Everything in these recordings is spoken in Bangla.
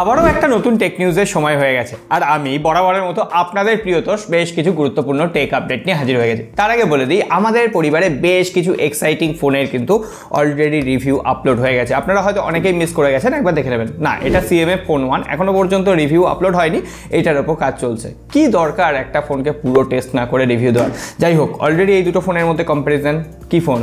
আবারও একটা নতুন টেক নিউজের সময় হয়ে গেছে আর আমি বরাবরের মতো আপনাদের প্রিয়তোষ বেশ কিছু গুরুত্বপূর্ণ টেক আপডেট নিয়ে হাজির হয়ে গেছে তার আগে বলে দিই আমাদের পরিবারে বেশ কিছু এক্সাইটিং ফোনের কিন্তু অলরেডি রিভিউ আপলোড হয়ে গেছে আপনারা হয়তো অনেকেই মিস করে গেছেন একবার দেখে নেবেন না এটা এ ফোন ওয়ান এখনও পর্যন্ত রিভিউ আপলোড হয়নি এটার ওপর কাজ চলছে কি দরকার একটা ফোনকে পুরো টেস্ট না করে রিভিউ দেওয়ার যাই হোক অলরেডি এই দুটো ফোনের মধ্যে কম্প্যারিজন কি ফোন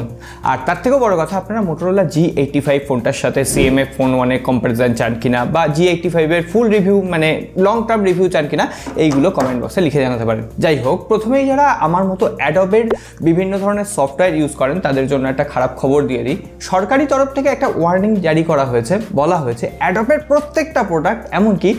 আর তার থেকেও বড় কথা আপনারা মোটোরোলা জি এইটি ফাইভ ফোনটার সাথে সিএমএ ফোন ওয়ানের কম্পারিজন চান কিনা বা জি এইটি ফাইভের ফুল রিভিউ মানে লং টার্ম রিভিউ চান কিনা এইগুলো কমেন্ট বক্সে লিখে জানাতে পারেন যাই হোক প্রথমেই যারা আমার মতো অ্যাডবের বিভিন্ন ধরনের সফটওয়্যার ইউজ করেন তাদের জন্য একটা খারাপ খবর দিয়ে দিই সরকারি তরফ থেকে একটা ওয়ার্নিং জারি করা হয়েছে বলা হয়েছে অ্যাডবের প্রত্যেকটা প্রোডাক্ট এমনকি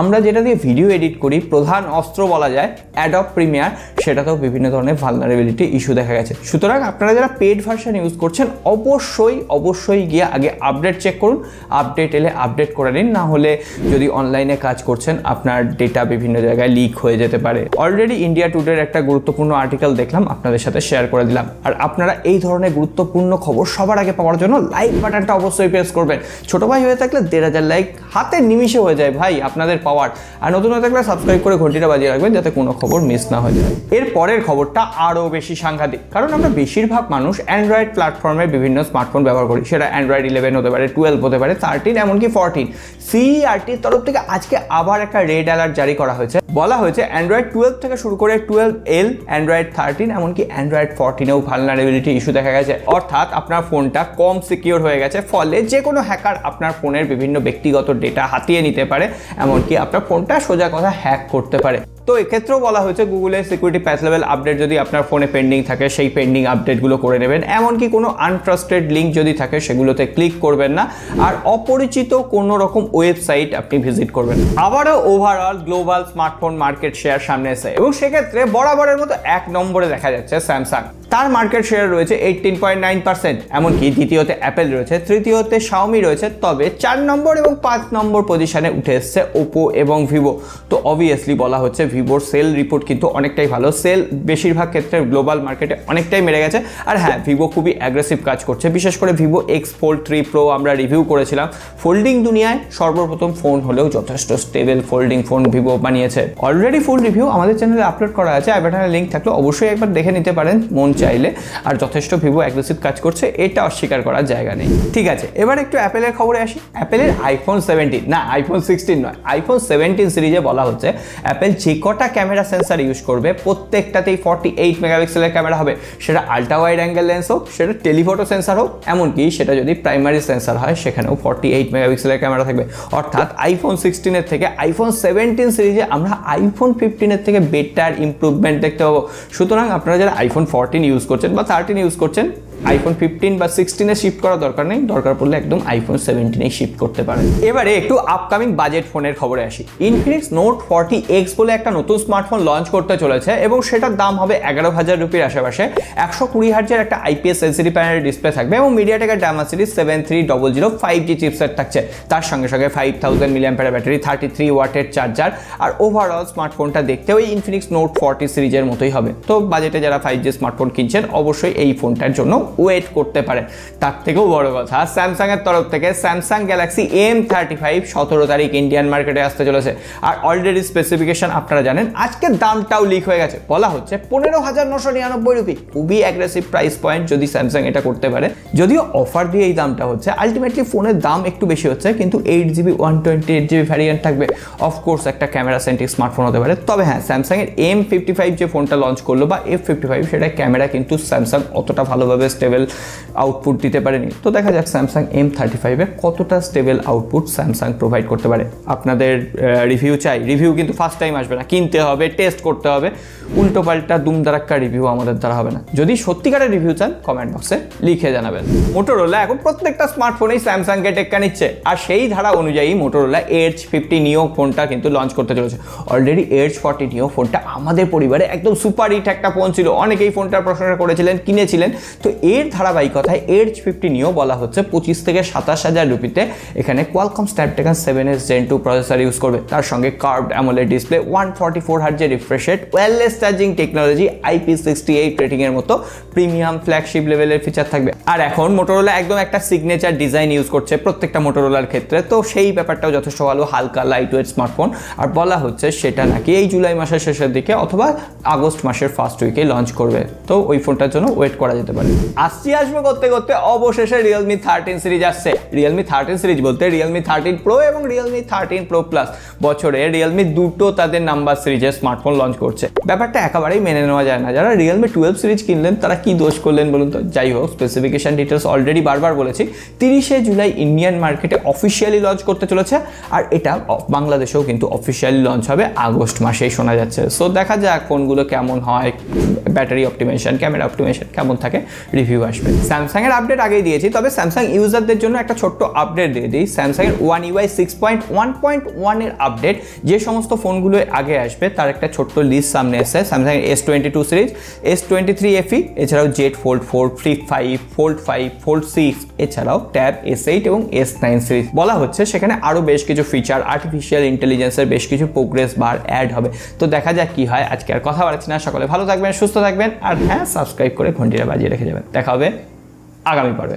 আমরা যেটা দিয়ে ভিডিও এডিট করি প্রধান অস্ত্র বলা যায় অ্যাডব প্রিমিয়ার সেটাতেও বিভিন্ন ধরনের ভালনারেবিলিটি ইস্যু দেখা গেছে সুতরাং আপনারা যারা পেড ভার্সান ইউজ করছেন অবশ্যই অবশ্যই গিয়ে আগে আপডেট চেক করুন আপডেট এলে আপডেট করে নিন না হলে যদি অনলাইনে কাজ করছেন আপনার ডেটা বিভিন্ন জায়গায় লিক হয়ে যেতে পারে অলরেডি ইন্ডিয়া টুডের একটা গুরুত্বপূর্ণ আর্টিকেল দেখলাম আপনাদের সাথে শেয়ার করে দিলাম আর আপনারা এই ধরনের গুরুত্বপূর্ণ খবর সবার আগে পাওয়ার জন্য লাইক বাটনটা অবশ্যই প্রেস করবেন ছোটো ভাই হয়ে থাকলে দেড় হাজার লাইক হাতে নিমিশে হয়ে যায় ভাই আপনাদের পাওয়ার আর নতুন হয়ে থাকলে সাবস্ক্রাইব করে ঘন্টিটা বাজিয়ে রাখবেন যাতে কোনো খবর মিস না হয়ে যায় এর পরের খবরটা আরও বেশি সাংঘাতিক কারণ আমরা বেশিরভাগ মানুষ মানুষ অ্যান্ড্রয়েড প্ল্যাটফর্মে বিভিন্ন স্মার্টফোন ব্যবহার করি সেটা অ্যান্ড্রয়েড ইলেভেন হতে পারে টুয়েলভ হতে পারে থার্টিন এমনকি ফোরটিন সিইআরটির e তরফ থেকে আজকে আবার একটা রেড অ্যালার্ট জারি করা হয়েছে বলা হয়েছে অ্যান্ড্রয়েড টুয়েলভ থেকে শুরু করে টুয়েলভ এল অ্যান্ড্রয়েড থার্টিন এমনকি অ্যান্ড্রয়েড ফোরটিনেও ভালনারেবিলিটি ইস্যু দেখা গেছে অর্থাৎ আপনার ফোনটা কম সিকিওর হয়ে গেছে ফলে যে কোনো হ্যাকার আপনার ফোনের বিভিন্ন ব্যক্তিগত ডেটা হাতিয়ে নিতে পারে এমনকি আপনার ফোনটা সোজা কথা হ্যাক করতে পারে তো এক্ষেত্রেও বলা হয়েছে গুগলের সিকিউরিটি প্যাচ লেভেল আপডেট যদি আপনার ফোনে পেন্ডিং থাকে সেই পেন্ডিং আপডেটগুলো করে নেবেন এমনকি কোনো আনট্রাস্টেড লিঙ্ক যদি থাকে সেগুলোতে ক্লিক করবেন না আর অপরিচিত কোনো রকম ওয়েবসাইট আপনি ভিজিট করবেন আবারও overall global smartphone market share সামনে এসে এবং সেক্ষেত্রে বরাবরের মতো এক নম্বরে দেখা যাচ্ছে স্যামসাং তার মার্কেট শেয়ার রয়েছে এইটিন পয়েন্ট নাইন পার্সেন্ট এমনকি দ্বিতীয়তে অ্যাপেল রয়েছে তৃতীয়তে শাওমি রয়েছে তবে চার নম্বর এবং পাঁচ নম্বর পজিশানে উঠে এসছে ওপো এবং ভিভো তো অবভিয়াসলি বলা হচ্ছে ভিভোর সেল রিপোর্ট কিন্তু অনেকটাই ভালো সেল বেশিরভাগ ক্ষেত্রে গ্লোবাল মার্কেটে অনেকটাই মেরে গেছে আর হ্যাঁ ভিভো খুবই অ্যাগ্রেসিভ কাজ করছে বিশেষ করে Vivo X Fold three Pro আমরা রিভিউ করেছিলাম ফোল্ডিং দুনিয়ায় সর্বপ্রথম ফোন হলেও যথেষ্ট স্টেবল ফোল্ডিং ফোন ভিভো বানিয়েছে অলরেডি ফুল রিভিউ আমাদের চ্যানেলে আপলোড করা আছে আইবাটানের লিঙ্ক থাকলে অবশ্যই একবার দেখে নিতে পারেন মন চাইলে আর যথেষ্ট ভিভো অ্যাগ্রেসিভ কাজ করছে এটা অস্বীকার করার জায়গা নেই ঠিক আছে এবার একটু অ্যাপেলের খবরে আসি অ্যাপেলের আইফোন সেভেন্টিন না আইফোন সিক্সটিন নয় আইফোন সেভেন্টিন সিরিজে বলা হচ্ছে অ্যাপেল যে কটা ক্যামেরা সেন্সার ইউজ করবে প্রত্যেকটাতেই ফর্টি এইট মেগাপিক্সেলের ক্যামেরা হবে সেটা আল্ট্রা ওয়াইড অ্যাঙ্গেল লেন্স হোক সেটা টেলিফটো সেন্সার হোক এমনকি সেটা যদি প্রাইমারি সেন্সার হয় সেখানেও ফর্টি এইট মেগাপিক্সেলের ক্যামেরা থাকবে অর্থাৎ আইফোন সিক্সটিনের থেকে আইফোন সেভেন্টিন সিরিজে আমরা আইফোন ফিফটিনের থেকে বেটার ইম্প্রুভমেন্ট দেখতে পাবো সুতরাং আপনারা যারা আইফোন ফোরটিন ইউজ করছেন বা থার্টিন ইউজ করছেন আইফোন ফিফটিন বা সিক্সটিনে শিফট করা দরকার নেই দরকার পড়লে একদম আইফোন সেভেন্টিনে শিফট করতে পারেন এবারে একটু আপকামিং বাজেট ফোনের খবরে আসি ইনফিনিক্স নোট ফর্টি এক্স বলে একটা নতুন স্মার্টফোন লঞ্চ করতে চলেছে এবং সেটার দাম হবে এগারো হাজার রুপির আশেপাশে একশো কুড়ি হাজার একটা আইপিএস এলসিডি প্যানেলের ডিসপ্লে থাকবে এবং মিডিয়াটেকের ডামা series seven three double zero five G chipset থাকছে তার সঙ্গে সঙ্গে five thousand milliamp battery thirty three ওয়াটের চার্জার আর ওভারঅল স্মার্টফোনটা দেখতে ওই ইনফিনিক্স নোট ফর্টি সিরিজের মতোই হবে তো বাজেটে যারা ফাইভ জি স্মার্টফোন কিনছেন অবশ্যই এই ফোনটার জন্য ওয়েট করতে পারেন তার থেকেও বড় কথা স্যামসাংয়ের তরফ থেকে Samsung Galaxy M thirty five সতেরো তারিখ ইন্ডিয়ান মার্কেটে আসতে চলেছে আর অলরেডি স্পেসিফিকেশন আপনারা জানেন আজকে দামটাও লিক হয়ে গেছে বলা হচ্ছে পনেরো হাজার নশো নিরানব্বই রুপি খুবই অ্যাগ্রেসিভ প্রাইস পয়েন্ট যদি স্যামসাং এটা করতে পারে যদিও অফার দিয়ে এই দামটা হচ্ছে আলটিমেটলি ফোনের দাম একটু বেশি হচ্ছে কিন্তু eight GB one twenty eight GB variant থাকবে অফকোর্স একটা ক্যামেরা সেন্টিক স্মার্টফোন হতে পারে তবে হ্যাঁ স্যামসাংয়ের এম ফিফটি ফাইভ যে ফোনটা লঞ্চ করলো বা এফ ফিফটি ফাইভ সেটা ক্যামেরা কিন্তু স্যামসাং অতটা ভালোভাবে স্টেবল আউটপুট দিতে পারেনি তো দেখা যাক স্যামসাং এম থার্টি ফাইভে কতটা স্টেবল আউটপুট স্যামসাং প্রোভাইড করতে পারে আপনাদের রিভিউ চাই রিভিউ কিন্তু ফার্স্ট টাইম আসবে না কিনতে হবে টেস্ট করতে হবে উল্টো পাল্টা দুমদারাক্কা রিভিউ আমাদের দ্বারা হবে না যদি সত্যিকারের রিভিউ চান কমেন্ট বক্সে লিখে জানাবেন মোটোরোলা এখন প্রত্যেকটা স্মার্টফোনেই স্যামসাংকে টেক্কা নিচ্ছে আর সেই ধারা অনুযায়ী মোটোরোলা এইচ ফিফটি নিও ফোনটা কিন্তু লঞ্চ করতে চলেছে অলরেডি এজ ফর্টি নিও ফোনটা আমাদের পরিবারে একদম সুপার হিট একটা ফোন ছিল অনেকেই ফোনটার প্রশংসা করেছিলেন কিনেছিলেন তো এর ধারাবাহিকতায় এইচ ফিফটি নিয়েও বলা হচ্ছে পঁচিশ থেকে সাতাশ হাজার রুপিতে এখানে Qualcomm Snapdragon seven S Gen two processor use করবে তার সঙ্গে curve AMOLED display one forty four হার্জের যে rate wireless charging technology IP sixty eight রেটিংয়ের মতো প্রিমিয়াম ফ্ল্যাগশিপ লেভেলের ফিচার থাকবে আর এখন মোটোরোলা একদম একটা সিগনেচার ডিজাইন ইউজ করছে প্রত্যেকটা মোটোরোলার ক্ষেত্রে তো সেই ব্যাপারটাও যথেষ্ট ভালো হালকা লাইট ওয়েট স্মার্টফোন আর বলা হচ্ছে সেটা নাকি এই জুলাই মাসের শেষের দিকে অথবা আগস্ট মাসের ফার্স্ট উইকে লঞ্চ করবে তো ওই ফোনটার জন্য ওয়েট করা যেতে পারে আসছি আসবো করতে করতে অবশেষে রিয়েলমি থার্টিন সিরিজ আসছে রিয়েলমি থার্টিন সিরিজ বলতে রিয়েলমি থার্টিন প্রো এবং রিয়েলমি থার্টিন প্রো প্লাস বছরে রিয়েলমি দুটো তাদের নাম্বার সিরিজের স্মার্টফোন লঞ্চ করছে ব্যাপারটা একেবারেই মেনে নেওয়া যায় না যারা রিয়েলমি টুয়েলভ সিরিজ কিনলেন তারা কি দোষ করলেন বলুন তো যাই হোক স্পেসিফিকেশন ডিটেলস অলরেডি বারবার বলেছি তিরিশে জুলাই ইন্ডিয়ান মার্কেটে অফিসিয়ালি লঞ্চ করতে চলেছে আর এটা বাংলাদেশেও কিন্তু অফিসিয়ালি লঞ্চ হবে আগস্ট মাসেই শোনা যাচ্ছে সো দেখা যাক ফোনগুলো কেমন হয় ব্যাটারি অপটিমেশন ক্যামেরা অপটিমেশন কেমন থাকে রিভিউ আসবে স্যামসাংয়ের আপডেট আগেই দিয়েছি তবে স্যামসাং ইউজারদের জন্য একটা ছোট্ট আপডেট দিয়ে দিই স্যামসাংয়ের One UI six point one point ওয়ানের আপডেট যে সমস্ত ফোনগুলো আগে আসবে তার একটা ছোট্ট লিস্ট সামনে স্যামসাং এর S twenty two series S twenty three FE এছাড়াও Z Fold four Flip five Fold five Fold six এছাড়াও ট্যাব এস এইট এবং এস নাইন সিরিজ বলা হচ্ছে সেখানে আরও বেশ কিছু ফিচার আর্টিফিশিয়াল ইন্টেলিজেন্সের বেশ কিছু প্রোগ্রেস বার অ্যাড হবে তো দেখা যাক কী হয় আজকে আর কথা বাড়াচ্ছি না সকলে ভালো থাকবেন সুস্থ থাকবেন আর হ্যাঁ সাবস্ক্রাইব করে ঘন্টিটা বাজিয়ে রেখে যাবেন দেখা হবে আগামী পর্বে